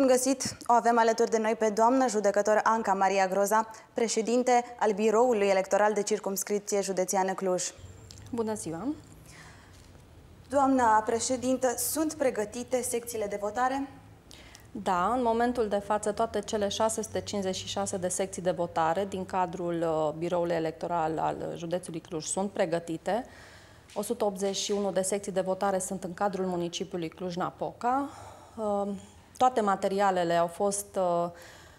Bun găsit! O avem alături de noi pe doamna judecător Anca Maria Groza, președinte al Biroului Electoral de Circumscripție Județeană Cluj. Bună ziua! Doamna președintă, sunt pregătite secțiile de votare? Da, în momentul de față toate cele 656 de secții de votare din cadrul uh, Biroului Electoral al județului Cluj sunt pregătite. 181 de secții de votare sunt în cadrul municipiului Cluj-Napoca. Uh, toate materialele au fost uh,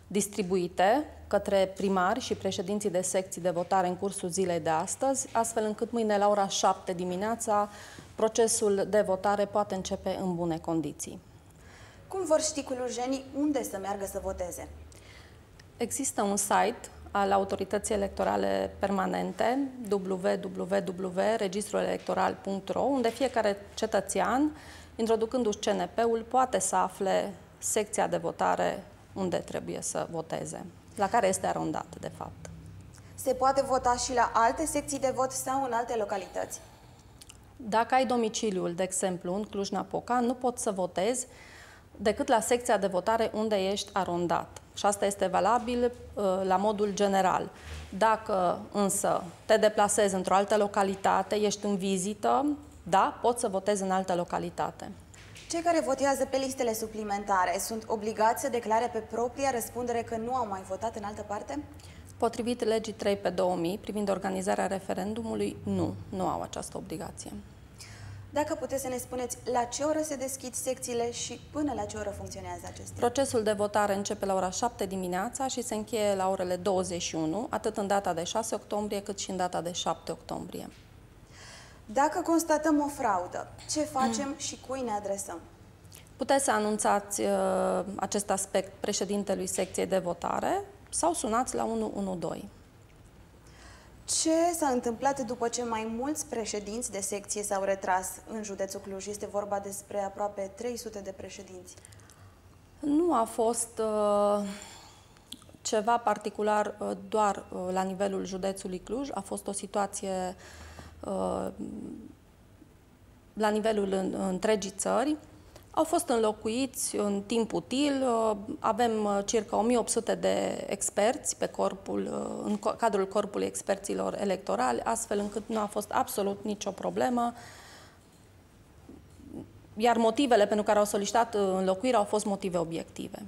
distribuite către primari și președinții de secții de votare în cursul zilei de astăzi, astfel încât mâine la ora 7 dimineața procesul de votare poate începe în bune condiții. Cum vor ști culujenii unde să meargă să voteze? Există un site al Autorității Electorale Permanente, www.registruelectoral.ro, unde fiecare cetățean, introducându-și CNP-ul, poate să afle secția de votare unde trebuie să voteze, la care este arondat, de fapt. Se poate vota și la alte secții de vot sau în alte localități? Dacă ai domiciliul, de exemplu, în Cluj-Napoca, nu poți să votezi decât la secția de votare unde ești arondat. Și asta este valabil uh, la modul general. Dacă însă te deplasezi într-o altă localitate, ești în vizită, da, poți să votezi în altă localitate. Cei care votează pe listele suplimentare sunt obligați să declare pe propria răspundere că nu au mai votat în altă parte? Potrivit legii 3 pe 2000, privind organizarea referendumului, nu, nu au această obligație. Dacă puteți să ne spuneți la ce oră se deschid secțiile și până la ce oră funcționează acestea? Procesul de votare începe la ora 7 dimineața și se încheie la orele 21, atât în data de 6 octombrie cât și în data de 7 octombrie. Dacă constatăm o fraudă, ce facem mm. și cui ne adresăm? Puteți să anunțați uh, acest aspect președintelui secției de votare sau sunați la 112. Ce s-a întâmplat după ce mai mulți președinți de secție s-au retras în județul Cluj? Este vorba despre aproape 300 de președinți. Nu a fost uh, ceva particular uh, doar uh, la nivelul județului Cluj, a fost o situație Uh, la nivelul întregii țări, au fost înlocuiți în timp util. Uh, avem uh, circa 1800 de experți pe corpul, în cadrul corpului experților electorali, astfel încât nu a fost absolut nicio problemă. Iar motivele pentru care au solicitat înlocuirea au fost motive obiective.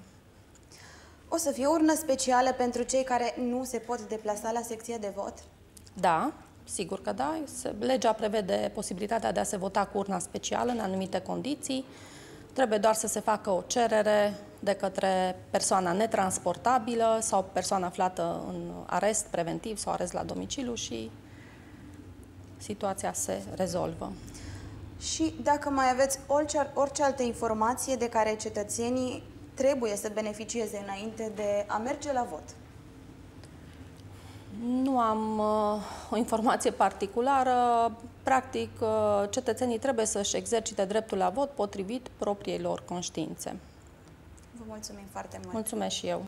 O să fie urnă specială pentru cei care nu se pot deplasa la secție de vot? Da. Sigur că da. Legea prevede posibilitatea de a se vota cu urna specială în anumite condiții. Trebuie doar să se facă o cerere de către persoana netransportabilă sau persoana aflată în arest preventiv sau arest la domiciliu și situația se rezolvă. Și dacă mai aveți orice, orice altă informație de care cetățenii trebuie să beneficieze înainte de a merge la vot, nu am uh, o informație particulară. Practic, uh, cetățenii trebuie să-și exercite dreptul la vot potrivit propriei lor conștiințe. Vă mulțumim foarte mult! Mulțumesc și eu!